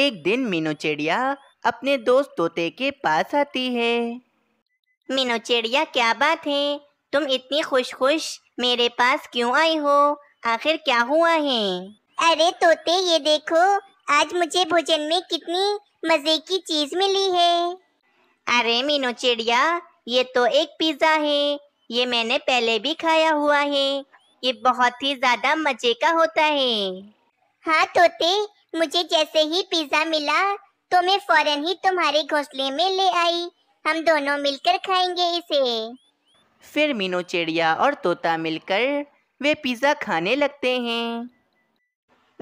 एक दिन मीनू चिड़िया अपने दोस्त तोते के पास आती है मीनू चिड़िया क्या बात है तुम इतनी खुश खुश मेरे पास क्यों आई हो आखिर क्या हुआ है अरे तोते ये देखो आज मुझे भोजन में कितनी मजे की चीज मिली है अरे मीनू चिड़िया ये तो एक पिज्जा है ये मैंने पहले भी खाया हुआ है ये बहुत ही ज्यादा मजे का होता है हाँ तोते मुझे जैसे ही पिज्जा मिला तो मैं फौरन ही तुम्हारे घोंसले में ले आई हम दोनों मिलकर खाएंगे इसे फिर मीनू चिड़िया और तोता मिलकर वे पिज्जा खाने लगते हैं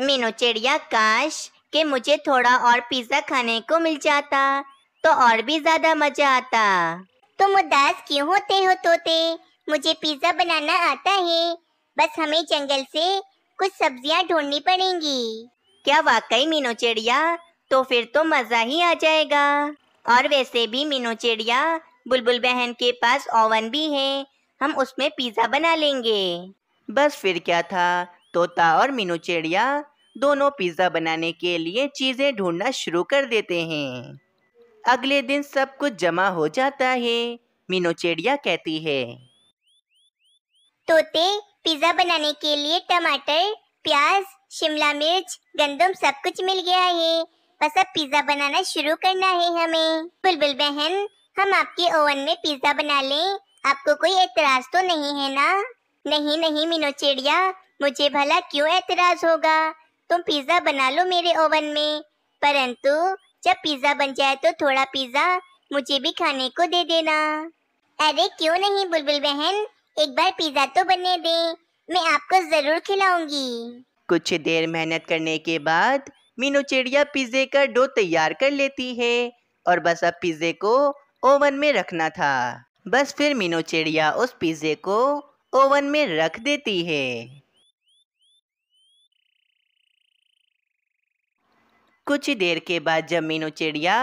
मीनू चिड़िया काश के मुझे थोड़ा और पिज्जा खाने को मिल जाता तो और भी ज्यादा मजा आता तुम उदास क्यों होते हो तोते मुझे पिज्जा बनाना आता है बस हमें जंगल से कुछ सब्जियाँ ढूंढनी पड़ेंगी क्या वाकई मीनू चिड़िया तो फिर तो मज़ा ही आ जाएगा और वैसे भी मीनू चिड़िया बुलबुल बहन के पास ओवन भी है हम उसमें पिज़्ज़ा बना लेंगे बस फिर क्या था तोता और मीनू चिड़िया दोनों पिज़्ज़ा बनाने के लिए चीज़ें ढूंढना शुरू कर देते हैं अगले दिन सब कुछ जमा हो जाता है मीनू चिड़िया कहती है तोते पिज़्ज़ा बनाने के लिए टमाटर प्याज शिमला मिर्च गंदम सब कुछ मिल गया है बस अब पिज्जा बनाना शुरू करना है हमें बुलबुल बहन हम आपके ओवन में पिज्जा बना लें आपको कोई एतराज तो नहीं है ना नहीं नहीं मीनो चिड़िया मुझे भला क्यों एतराज होगा तुम पिज्जा बना लो मेरे ओवन में परंतु जब पिज्जा बन जाए तो थोड़ा पिज्जा मुझे भी खाने को दे देना अरे क्यों नहीं बुलबुल बहन एक बार पिज्जा तो बनने दे मैं आपको जरूर खिलाऊंगी कुछ देर मेहनत करने के बाद मीनू चिड़िया पिज्ज़े का डो तैयार कर लेती है और बस अब पिज्ज़े को ओवन में रखना था बस फिर मीनू चिड़िया उस पिज्ज़े को ओवन में रख देती है कुछ देर के बाद जब मीनू चिड़िया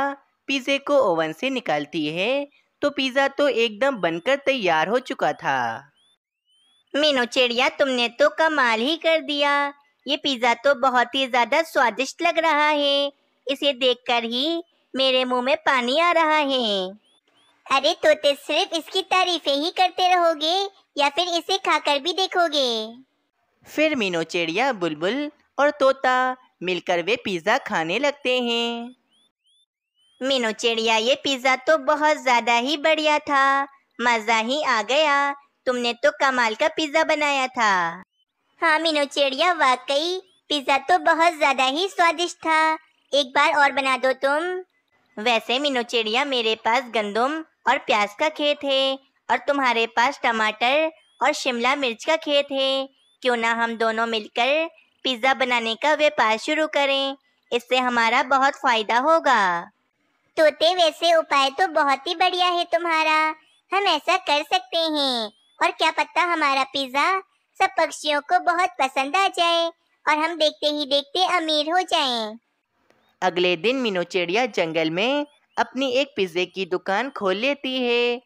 पिज़्ज़े को ओवन से निकालती है तो पिज़्ज़ा तो एकदम बनकर तैयार हो चुका था मीनू चिड़िया तुमने तो कमाल ही कर दिया ये पिज्जा तो बहुत ही ज्यादा स्वादिष्ट लग रहा है इसे देखकर ही मेरे मुंह में पानी आ रहा है अरे तोते सिर्फ इसकी तारीफें ही करते रहोगे या फिर इसे खाकर भी देखोगे फिर मीनो चिड़िया बुलबुल और तोता मिलकर वे पिज्जा खाने लगते हैं मीनू चिड़िया ये पिज्जा तो बहुत ज्यादा ही बढ़िया था मजा ही आ गया तुमने तो कमाल का पिज्जा बनाया था हाँ मीनू चिड़िया वाकई पिज्जा तो बहुत ज्यादा ही स्वादिष्ट था एक बार और बना दो तुम वैसे मीनू चिड़िया मेरे पास गंदुम और प्याज का खेत है और तुम्हारे पास टमाटर और शिमला मिर्च का खेत है क्यों ना हम दोनों मिलकर पिज्जा बनाने का व्यापार शुरू करें इससे हमारा बहुत फायदा होगा तोते वैसे उपाय तो बहुत ही बढ़िया है तुम्हारा हम ऐसा कर सकते हैं और क्या पता हमारा पिज्जा सब पक्षियों को बहुत पसंद आ जाए और हम देखते ही देखते अमीर हो जाएं। अगले दिन मीनू चिड़िया जंगल में अपनी एक पिज्जे की दुकान खोल लेती है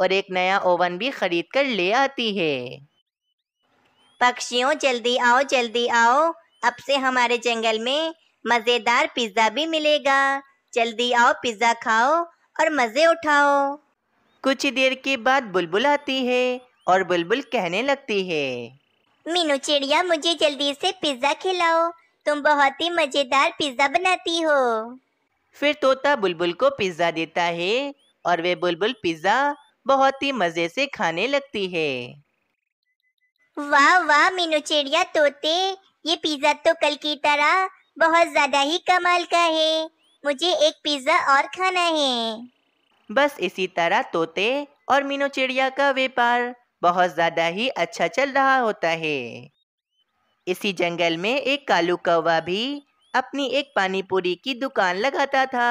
और एक नया ओवन भी खरीद कर ले आती है पक्षियों जल्दी आओ जल्दी आओ अब से हमारे जंगल में मज़ेदार पिज्ज़ा भी मिलेगा जल्दी आओ पिज़्ज़ा खाओ और मज़े उठाओ कुछ देर के बाद बुलबुल आती है और बुलबुल कहने लगती है मीनू चिड़िया मुझे जल्दी से पिज्जा खिलाओ तुम बहुत ही मजेदार पिज्जा बनाती हो फिर तोता बुलबुल को पिज्जा देता है और वे बुलबुल पिज्जा बहुत ही मजे से खाने लगती है वाह वाह मीनू चिड़िया तोते ये पिज्जा तो कल की तरह बहुत ज्यादा ही कमाल का है मुझे एक पिज्जा और खाना है बस इसी तरह तोते और मीनू चिड़िया का व्यापार बहुत ज़्यादा ही अच्छा चल रहा होता है इसी जंगल में एक कालू कौवा भी अपनी एक पानीपुरी की दुकान लगाता था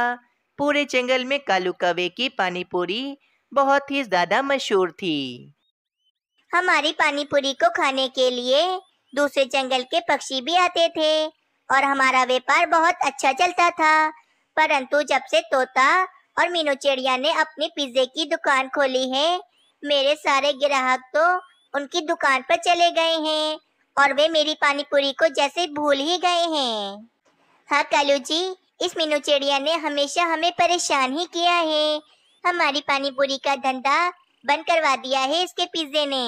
पूरे जंगल में कालू कौवे की पानीपुरी बहुत ही ज़्यादा मशहूर थी हमारी पानीपुरी को खाने के लिए दूसरे जंगल के पक्षी भी आते थे और हमारा व्यापार बहुत अच्छा चलता था परंतु जब से तोता और मीनू चिड़िया ने अपनी पिज्जे की दुकान खोली है मेरे सारे ग्राहक तो उनकी दुकान पर चले गए हैं और वे मेरी पानीपुरी को जैसे भूल ही गए हैं हाँ कालू जी इस मीनू चिड़िया ने हमेशा हमें परेशान ही किया है हमारी पानीपुरी का धंधा बंद करवा दिया है इसके पिज्जे ने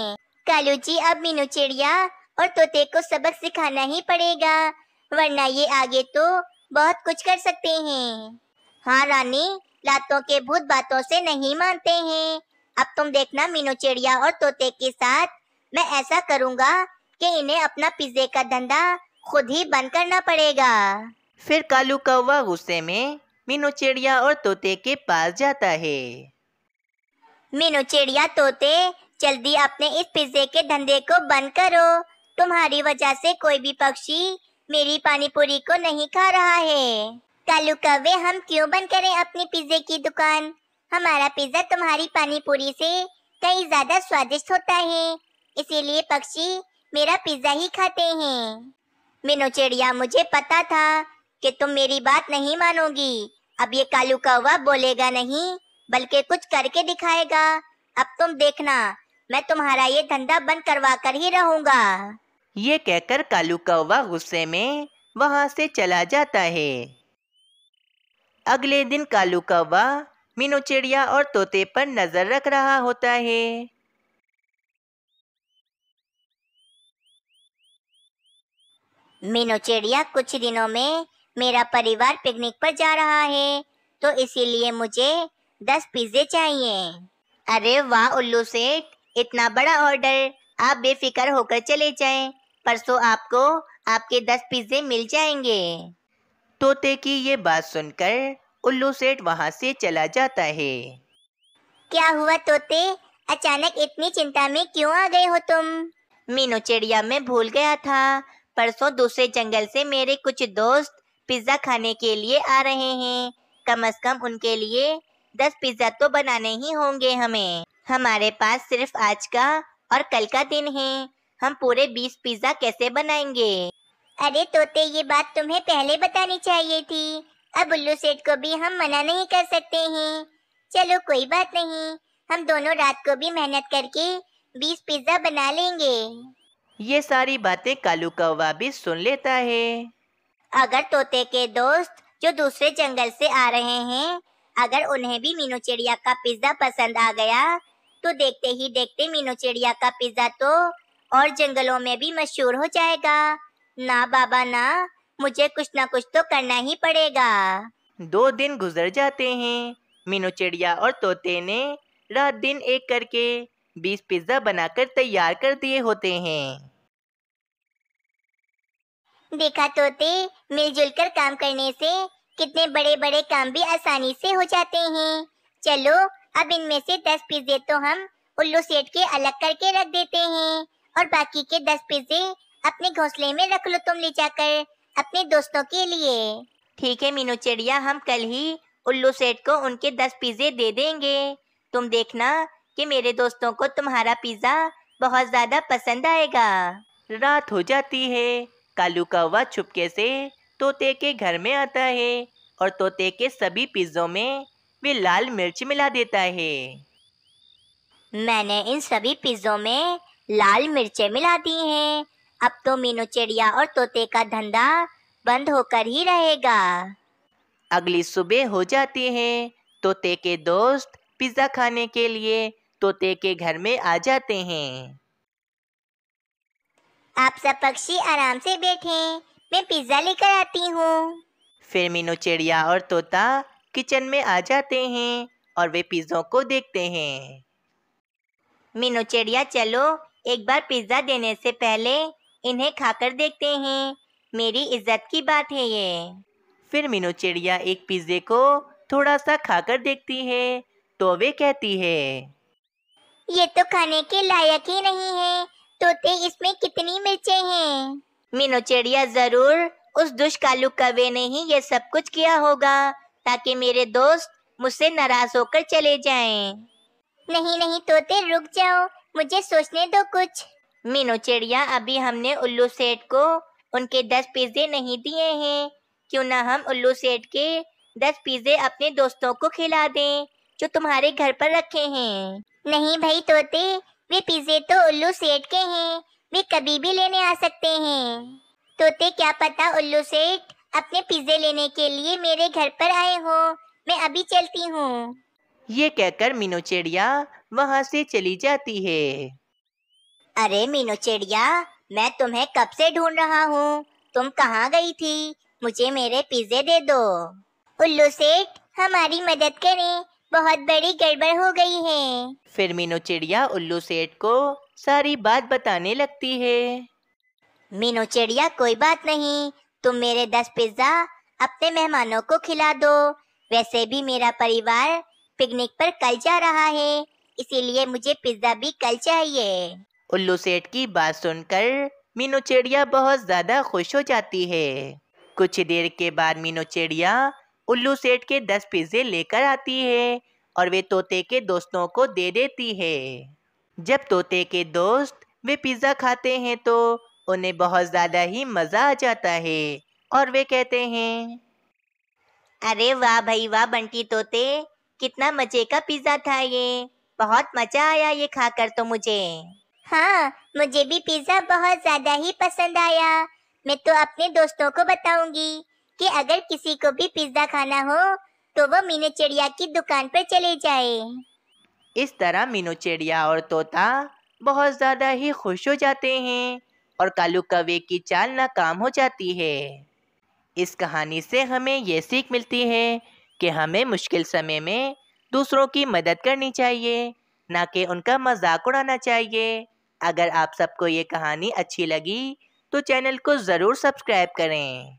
कालू जी अब मीनू चिड़िया और तोते को सबक सिखाना ही पड़ेगा वरना ये आगे तो बहुत कुछ कर सकते हैं हाँ रानी लातों के भूत बातों से नहीं मानते हैं अब तुम देखना मीनू चिड़िया और तोते के साथ मैं ऐसा करूँगा कि इन्हें अपना पिज्जे का धंधा खुद ही बंद करना पड़ेगा फिर कालू कौवा गुस्से में मीनू चिड़िया और तोते के पास जाता है मीनू चिड़िया तोते जल्दी अपने इस पिज्जे के धंधे को बंद करो तुम्हारी वजह से कोई भी पक्षी मेरी पानीपुरी को नहीं खा रहा है कालू कवे हम क्यों बंद करें अपनी पिज्जे की दुकान हमारा पिज्जा तुम्हारी पानी पूरी से कहीं ज्यादा स्वादिष्ट होता है इसीलिए पक्षी मेरा पिज्जा ही खाते हैं मीनू चिड़िया मुझे पता था कि तुम मेरी बात नहीं मानोगी अब ये कालू कौवा बोलेगा नहीं बल्कि कुछ करके दिखाएगा अब तुम देखना मैं तुम्हारा ये धंधा बंद करवा कर ही रहूँगा ये कहकर कालू कौवा गुस्से में वहाँ से चला जाता है अगले दिन कालू कौवा मीनू चिड़िया और तोते पर नज़र रख रहा होता है मीनू चिड़िया कुछ दिनों में मेरा परिवार पिकनिक पर जा रहा है तो इसीलिए मुझे दस पिज्जे चाहिए अरे वाह उल्लू सेठ इतना बड़ा ऑर्डर आप बेफिक्र होकर चले जाएं परसों आपको आपके दस पिज्जे मिल जाएंगे तोते की ये बात सुनकर उल्लू सेठ वहाँ से चला जाता है क्या हुआ तोते अचानक इतनी चिंता में क्यों आ गए हो तुम मीनू चिड़िया में भूल गया था परसों दूसरे जंगल से मेरे कुछ दोस्त पिज्जा खाने के लिए आ रहे हैं कम से कम उनके लिए दस पिज्जा तो बनाने ही होंगे हमें हमारे पास सिर्फ आज का और कल का दिन है हम पूरे बीस पिज्जा कैसे बनाएंगे अरे तोते ये बात तुम्हें पहले बतानी चाहिए थी अब उल्लू सेठ को भी हम मना नहीं कर सकते हैं चलो कोई बात नहीं हम दोनों रात को भी मेहनत करके बीस पिज्जा बना लेंगे ये सारी बातें कालू कौवा भी सुन लेता है अगर तोते के दोस्त जो दूसरे जंगल से आ रहे हैं अगर उन्हें भी मीनू चिड़िया का पिज्जा पसंद आ गया तो देखते ही देखते मीनू चिड़िया का पिज्जा तो और जंगलों में भी मशहूर हो जाएगा ना बाबा ना मुझे कुछ ना कुछ तो करना ही पड़ेगा दो दिन गुजर जाते हैं मीनू चिड़िया और तोते ने रात दिन एक करके बीस पिज्जा बनाकर तैयार कर दिए होते हैं देखा तोते मिलजुल कर काम करने से कितने बड़े बड़े काम भी आसानी से हो जाते हैं चलो अब इनमें से दस पिज्जे तो हम उल्लू सेठ के अलग करके रख देते हैं और बाकी के दस पिज्जे अपने घोंसले में रख लो तुम ले जाकर अपने दोस्तों के लिए ठीक है मीनू चिड़िया हम कल ही उल्लू सेठ को उनके दस पिज्जे दे देंगे तुम देखना कि मेरे दोस्तों को तुम्हारा पिज्जा बहुत ज्यादा पसंद आएगा रात हो जाती है कालू कौवा छुपके से तोते के घर में आता है और तोते के सभी पिज्जों में वे लाल मिर्च मिला देता है मैंने इन सभी पिज्जों में लाल मिर्चें मिला दी हैं अब तो मीनू चिड़िया और तोते का धंधा बंद होकर ही रहेगा अगली सुबह हो जाती है तोते के दोस्त पिज्ज़ा खाने के लिए तोते के घर में आ जाते हैं आप सब पक्षी आराम से बैठे मैं पिज्ज़ा लेकर आती हूँ फिर मीनू चिड़िया और तोता किचन में आ जाते हैं और वे पिज्जों को देखते हैं मीनू चिड़िया चलो एक बार पिज्ज़ा देने से पहले इन्हें खाकर देखते हैं मेरी इज्जत की बात है ये फिर मीनू चिड़िया एक पिज्जे को थोड़ा सा खाकर देखती है तो वे कहती है ये तो खाने के लायक ही नहीं है तोते इसमें कितनी मिर्चे हैं मीनू चिड़िया जरूर उस दुष्कालू कवे ने ही ये सब कुछ किया होगा ताकि मेरे दोस्त मुझसे नाराज होकर चले जाएं। नहीं नहीं तोते रुक जाओ मुझे सोचने दो कुछ मीनू चिड़िया अभी हमने उल्लू सेठ को उनके दस पिज्जे नहीं दिए हैं क्यों ना हम उल्लू सेठ के दस पिज्जे अपने दोस्तों को खिला दें जो तुम्हारे घर पर रखे हैं नहीं भाई तोते वे पिज्जे तो उल्लू सेठ के हैं वे कभी भी लेने आ सकते हैं तोते क्या पता उल्लू सेठ अपने पिज्जे लेने के लिए मेरे घर पर आए हो मैं अभी चलती हूँ ये कहकर मीनू चिड़िया वहाँ से चली जाती है अरे मीनू चिड़िया मैं तुम्हें कब से ढूंढ रहा हूँ तुम कहाँ गई थी मुझे मेरे पिज्जे दे दो उल्लू सेठ हमारी मदद करें बहुत बड़ी गड़बड़ हो गई है फिर मीनू चिड़िया उल्लू सेठ को सारी बात बताने लगती है मीनू चिड़िया कोई बात नहीं तुम मेरे दस पिज्जा अपने मेहमानों को खिला दो वैसे भी मेरा परिवार पिकनिक पर कल जा रहा है इसीलिए मुझे पिज्जा भी कल चाहिए उल्लू सेठ की बात सुनकर मीनू चिड़िया बहुत ज़्यादा खुश हो जाती है कुछ देर के बाद मीनू चिड़िया उल्लू सेठ के दस पिज्जे लेकर आती है और वे तोते के दोस्तों को दे देती है जब तोते के दोस्त वे पिज़्ज़ा खाते हैं तो उन्हें बहुत ज़्यादा ही मज़ा आ जाता है और वे कहते हैं अरे वाह भाई वाह बंटी तोते कितना मज़े का पिज़्ज़ा था ये बहुत मज़ा आया ये खाकर तो मुझे हाँ मुझे भी पिज्जा बहुत ज्यादा ही पसंद आया मैं तो अपने दोस्तों को बताऊंगी कि अगर किसी को भी पिज्जा खाना हो तो वो मीनू चिड़िया की दुकान पर चले जाए इस तरह मीनू चिड़िया और तोता बहुत ज्यादा ही खुश हो जाते हैं और कालू कवे की चाल नाकाम हो जाती है इस कहानी से हमें ये सीख मिलती है कि हमें मुश्किल समय में दूसरों की मदद करनी चाहिए ना कि उनका मजाक उड़ाना चाहिए अगर आप सबको ये कहानी अच्छी लगी तो चैनल को ज़रूर सब्सक्राइब करें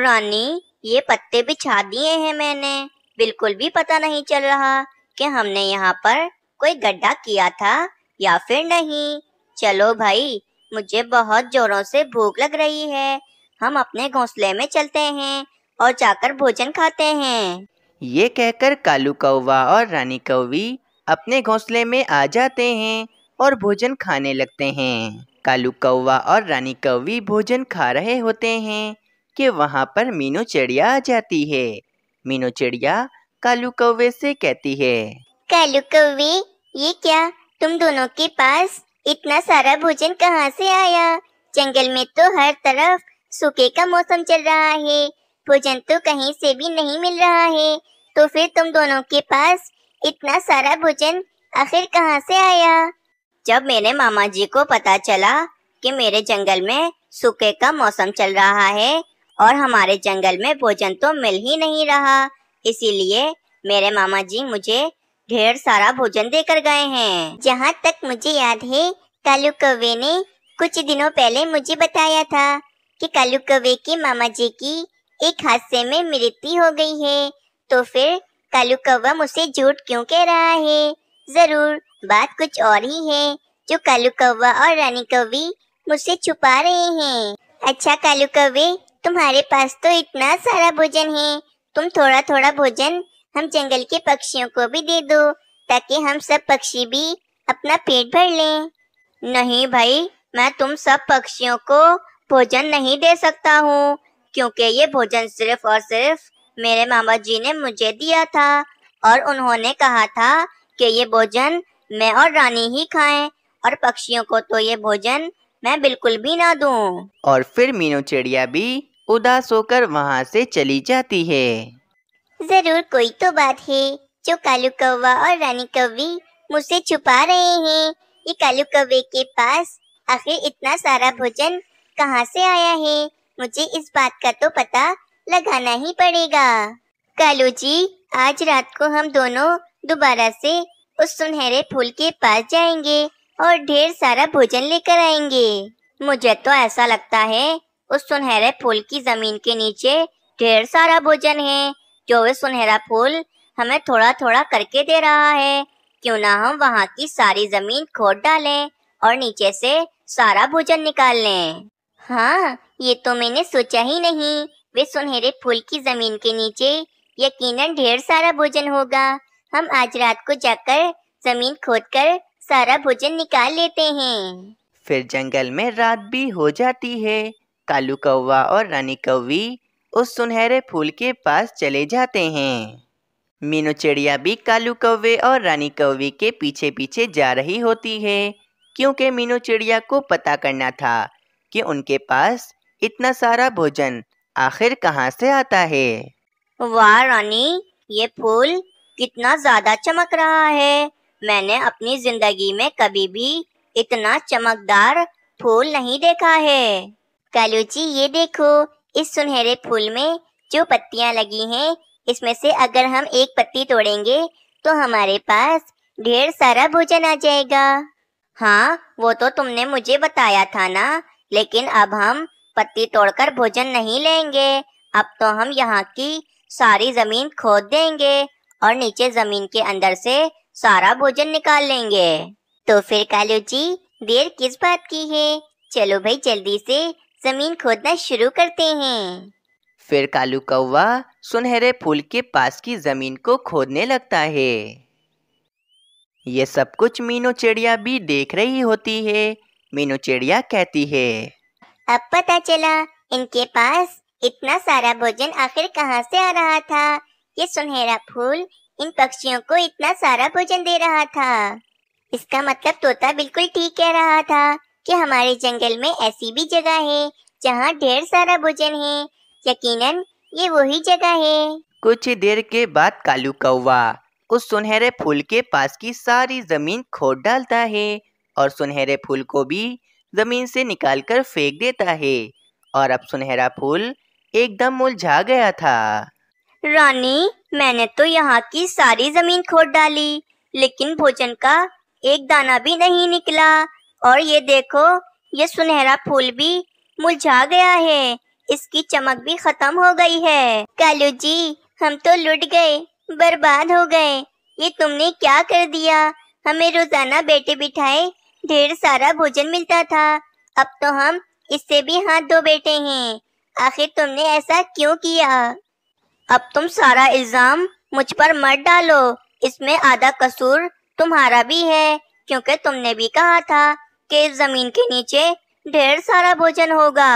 रानी ये पत्ते बिछा दिए हैं मैंने बिल्कुल भी पता नहीं चल रहा कि हमने यहाँ पर कोई गड्ढा किया था या फिर नहीं चलो भाई मुझे बहुत जोरों से भूख लग रही है हम अपने घोंसले में चलते हैं और जाकर भोजन खाते हैं ये कहकर कालू कौवा और रानी कौवी अपने घोंसले में आ जाते हैं और भोजन खाने लगते हैं कालू कौवा और रानी कौवी भोजन खा रहे होते हैं कि वहाँ पर मीनू चिड़िया आ जाती है मीनू चिड़िया कालू कौवे से कहती है कालू कौवे ये क्या तुम दोनों के पास इतना सारा भोजन कहाँ से आया जंगल में तो हर तरफ सूखे का मौसम चल रहा है भोजन तो कहीं से भी नहीं मिल रहा है तो फिर तुम दोनों के पास इतना सारा भोजन आखिर कहाँ से आया जब मेरे मामा जी को पता चला कि मेरे जंगल में सूखे का मौसम चल रहा है और हमारे जंगल में भोजन तो मिल ही नहीं रहा इसीलिए मेरे मामा जी मुझे ढेर सारा भोजन देकर गए हैं जहाँ तक मुझे याद है कालू कौवे ने कुछ दिनों पहले मुझे बताया था कि कालू कौवे के मामा जी की एक हादसे में मृत्यु हो गई है तो फिर कालू कौवा मुझसे झूठ क्यों कह रहा है जरूर बात कुछ और ही है जो कालू कौवा और रानी कौवी मुझसे छुपा रहे हैं अच्छा कालू कौवे तुम्हारे पास तो इतना सारा भोजन है तुम थोड़ा थोड़ा भोजन हम जंगल के पक्षियों को भी दे दो ताकि हम सब पक्षी भी अपना पेट भर लें नहीं भाई मैं तुम सब पक्षियों को भोजन नहीं दे सकता हूँ क्योंकि ये भोजन सिर्फ और सिर्फ मेरे मामा जी ने मुझे दिया था और उन्होंने कहा था कि ये भोजन मैं और रानी ही खाएं और पक्षियों को तो ये भोजन मैं बिल्कुल भी ना दूं। और फिर मीनू चिड़िया भी उदास होकर वहाँ से चली जाती है जरूर कोई तो बात है जो कालू कौवा और रानी कौवी मुझसे छुपा रहे हैं ये कालू कौवे के पास आखिर इतना सारा भोजन कहाँ से आया है मुझे इस बात का तो पता लगाना ही पड़ेगा कालू जी आज रात को हम दोनों दोबारा से उस सुनहरे फूल के पास जाएंगे और ढेर सारा भोजन लेकर आएंगे मुझे तो ऐसा लगता है उस सुनहरे फूल की जमीन के नीचे ढेर सारा भोजन है जो वे सुनहरा फूल हमें थोड़ा थोड़ा करके दे रहा है क्यों ना हम वहाँ की सारी जमीन खोद डालें और नीचे से सारा भोजन निकाल लें हाँ ये तो मैंने सोचा ही नहीं वे सुनहरे फूल की जमीन के नीचे यकीनन ढेर सारा भोजन होगा हम आज रात को जाकर जमीन खोदकर सारा भोजन निकाल लेते हैं फिर जंगल में रात भी हो जाती है कालू कौवा और रानी कौवी उस सुनहरे फूल के पास चले जाते हैं मीनू चिड़िया भी कालू कौवे और रानी कौवी के पीछे पीछे जा रही होती है क्योंकि मीनू चिड़िया को पता करना था कि उनके पास इतना सारा भोजन आखिर कहाँ से आता है वाह रानी ये फूल कितना ज्यादा चमक रहा है मैंने अपनी जिंदगी में कभी भी इतना चमकदार फूल नहीं देखा है कालू जी ये देखो इस सुनहरे फूल में जो पत्तियाँ लगी हैं इसमें से अगर हम एक पत्ती तोड़ेंगे तो हमारे पास ढेर सारा भोजन आ जाएगा हाँ वो तो तुमने मुझे बताया था ना लेकिन अब हम पत्ती तोड़कर भोजन नहीं लेंगे अब तो हम यहाँ की सारी जमीन खोद देंगे और नीचे जमीन के अंदर से सारा भोजन निकाल लेंगे तो फिर कालू जी देर किस बात की है चलो भाई जल्दी से जमीन खोदना शुरू करते हैं फिर कालू कौवा सुनहरे फूल के पास की जमीन को खोदने लगता है ये सब कुछ मीनू चिड़िया भी देख रही होती है मीनू चिड़िया कहती है अब पता चला इनके पास इतना सारा भोजन आखिर कहाँ से आ रहा था ये सुनहरा फूल इन पक्षियों को इतना सारा भोजन दे रहा था इसका मतलब तोता बिल्कुल ठीक कह रहा था कि हमारे जंगल में ऐसी भी जगह है जहाँ ढेर सारा भोजन है यकीनन ये वही जगह है कुछ देर के बाद कालू कौवा उस सुनहरे फूल के पास की सारी जमीन खोद डालता है और सुनहरे फूल को भी जमीन से निकालकर फेंक देता है और अब सुनहरा फूल एकदम मुरझा गया था रानी मैंने तो यहाँ की सारी जमीन खोद डाली लेकिन भोजन का एक दाना भी नहीं निकला और ये देखो ये सुनहरा फूल भी मुरझा गया है इसकी चमक भी खत्म हो गई है कालू जी हम तो लुट गए बर्बाद हो गए ये तुमने क्या कर दिया हमें रोजाना बेटे बिठाए ढेर सारा भोजन मिलता था अब तो हम इससे भी हाथ धो बैठे हैं आखिर तुमने ऐसा क्यों किया अब तुम सारा इल्जाम मुझ पर मत डालो इसमें आधा कसूर तुम्हारा भी है क्योंकि तुमने भी कहा था कि इस जमीन के नीचे ढेर सारा भोजन होगा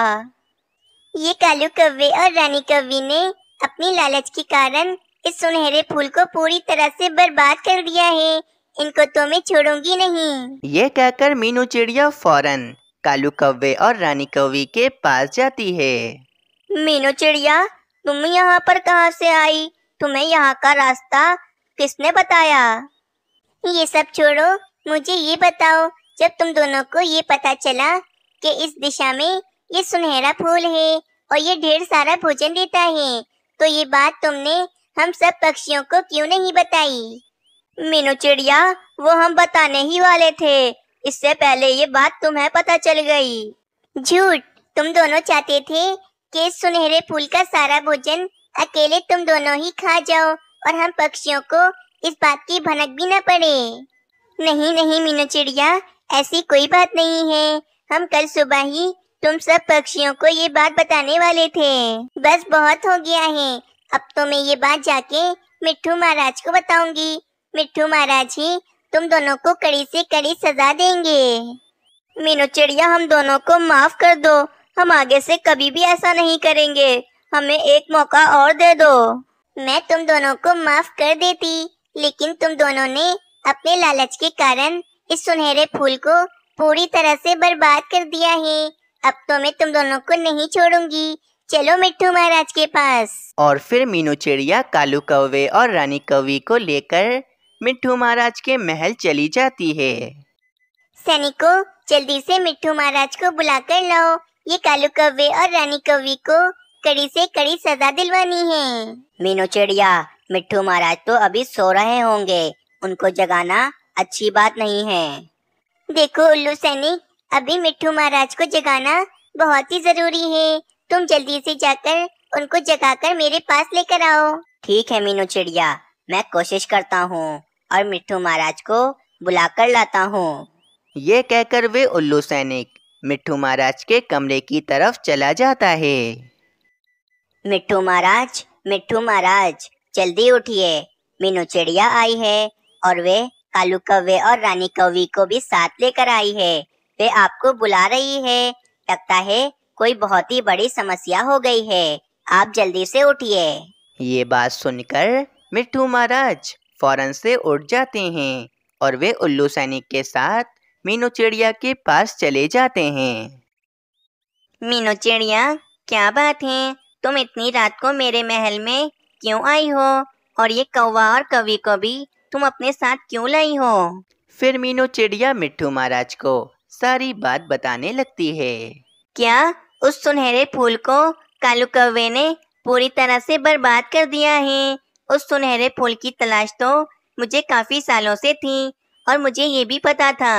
ये कालू कव्वे और रानी कवि ने अपनी लालच के कारण इस सुनहरे फूल को पूरी तरह से बर्बाद कर दिया है इनको तो मैं छोड़ूंगी नहीं ये कहकर मीनू चिड़िया फौरन कालू कौवे और रानी कौवी के पास जाती है मीनू चिड़िया तुम यहाँ पर कहाँ से आई तुम्हें यहाँ का रास्ता किसने बताया ये सब छोड़ो मुझे ये बताओ जब तुम दोनों को ये पता चला कि इस दिशा में ये सुनहरा फूल है और ये ढेर सारा भोजन देता है तो ये बात तुमने हम सब पक्षियों को क्यों नहीं बताई मीनू चिड़िया वो हम बताने ही वाले थे इससे पहले ये बात तुम्हें पता चल गई झूठ तुम दोनों चाहते थे कि सुनहरे फूल का सारा भोजन अकेले तुम दोनों ही खा जाओ और हम पक्षियों को इस बात की भनक भी न पड़े नहीं नहीं मीनू चिड़िया ऐसी कोई बात नहीं है हम कल सुबह ही तुम सब पक्षियों को ये बात बताने वाले थे बस बहुत हो गया है अब तो मैं ये बात जाके मिट्ठू महाराज को बताऊंगी मिट्टू महाराज ही तुम दोनों को कड़ी से कड़ी सजा देंगे मीनू चिड़िया हम दोनों को माफ कर दो हम आगे से कभी भी ऐसा नहीं करेंगे हमें एक मौका और दे दो मैं तुम दोनों को माफ कर देती लेकिन तुम दोनों ने अपने लालच के कारण इस सुनहरे फूल को पूरी तरह से बर्बाद कर दिया है अब तो मैं तुम दोनों को नहीं छोड़ूंगी चलो मिट्टू महाराज के पास और फिर मीनू चिड़िया कालू कौवे और रानी कौवी को लेकर मिट्टू महाराज के महल चली जाती है सैनिको जल्दी से मिट्टू महाराज को बुला कर लाओ ये कालू कव्वे और रानी कवि को कड़ी से कड़ी सजा दिलवानी है मीनू चिड़िया मिट्टू महाराज तो अभी सो रहे होंगे उनको जगाना अच्छी बात नहीं है देखो उल्लू सैनिक अभी मिट्टू महाराज को जगाना बहुत ही जरूरी है तुम जल्दी से जाकर उनको जगाकर मेरे पास लेकर आओ ठीक है मीनू चिड़िया मैं कोशिश करता हूँ और मिट्टू महाराज को बुलाकर लाता हूँ ये कहकर वे उल्लू सैनिक मिठू महाराज के कमरे की तरफ चला जाता है मिट्टू महाराज मिट्टू महाराज जल्दी उठिए मीनू चिड़िया आई है और वे कालू कौवे और रानी कौवी को भी साथ लेकर आई है वे आपको बुला रही है लगता है कोई बहुत ही बड़ी समस्या हो गई है आप जल्दी से उठिए ये बात सुनकर मिट्टू महाराज फौरन से उठ जाते हैं और वे उल्लू सैनिक के साथ मीनू चिड़िया के पास चले जाते हैं मीनू चिड़िया क्या बात है तुम इतनी रात को मेरे महल में क्यों आई हो और ये कौवा और कवि को भी तुम अपने साथ क्यों लाई हो फिर मीनू चिड़िया मिट्टू महाराज को सारी बात बताने लगती है क्या उस सुनहरे फूल को कालू कौवे ने पूरी तरह से बर्बाद कर दिया है उस सुनहरे फूल की तलाश तो मुझे काफ़ी सालों से थी और मुझे ये भी पता था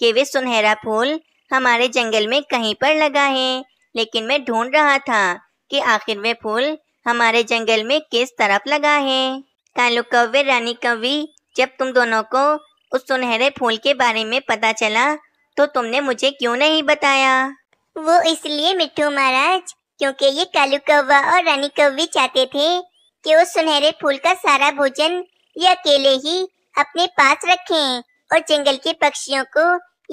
कि वे सुनहरा फूल हमारे जंगल में कहीं पर लगा है लेकिन मैं ढूंढ रहा था कि आखिर वे फूल हमारे जंगल में किस तरफ लगा है कालू कव्य रानी कवि जब तुम दोनों को उस सुनहरे फूल के बारे में पता चला तो तुमने मुझे क्यों नहीं बताया वो इसलिए मिट्टू महाराज क्योंकि ये कालू कौवा और रानी कवि चाहते थे कि उस सुनहरे फूल का सारा भोजन ये अकेले ही अपने पास रखें और जंगल के पक्षियों को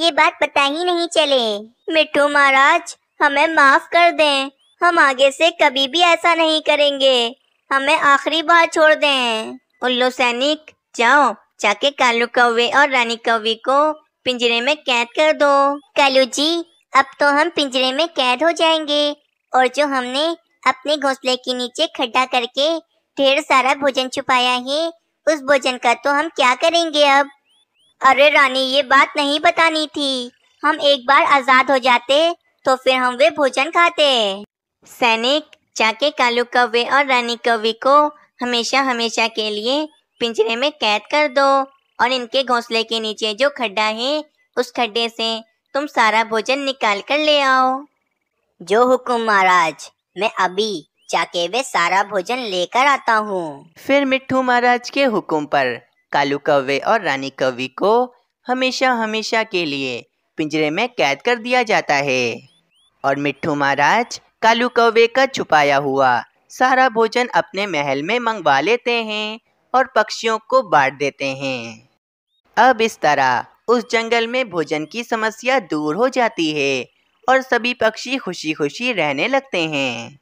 ये बात पता ही नहीं चले मिट्टू महाराज हमें माफ कर दें हम आगे से कभी भी ऐसा नहीं करेंगे हमें आखिरी बार छोड़ दें उल्लू सैनिक जाओ जाके कालू कौवे और रानी कौवे को पिंजरे में कैद कर दो कालू जी अब तो हम पिंजरे में कैद हो जाएंगे और जो हमने अपने घोंसले के नीचे खड्डा करके ढेर सारा भोजन छुपाया है उस भोजन का तो हम क्या करेंगे अब अरे रानी ये बात नहीं बतानी थी हम एक बार आजाद हो जाते तो फिर हम वे भोजन खाते सैनिक जाके कालू कौवे और रानी कवि को हमेशा हमेशा के लिए पिंजरे में कैद कर दो और इनके घोंसले के नीचे जो खड्डा है उस खड्डे से तुम सारा भोजन निकाल कर ले आओ जो हुक्म महाराज मैं अभी जाके वे सारा भोजन लेकर आता हूँ फिर मिट्टू महाराज के हुक्म पर कालू कौवे और रानी कवि को हमेशा हमेशा के लिए पिंजरे में कैद कर दिया जाता है और मिट्टू महाराज कालू कौवे का छुपाया हुआ सारा भोजन अपने महल में मंगवा लेते हैं और पक्षियों को बांट देते हैं अब इस तरह उस जंगल में भोजन की समस्या दूर हो जाती है और सभी पक्षी खुशी खुशी रहने लगते हैं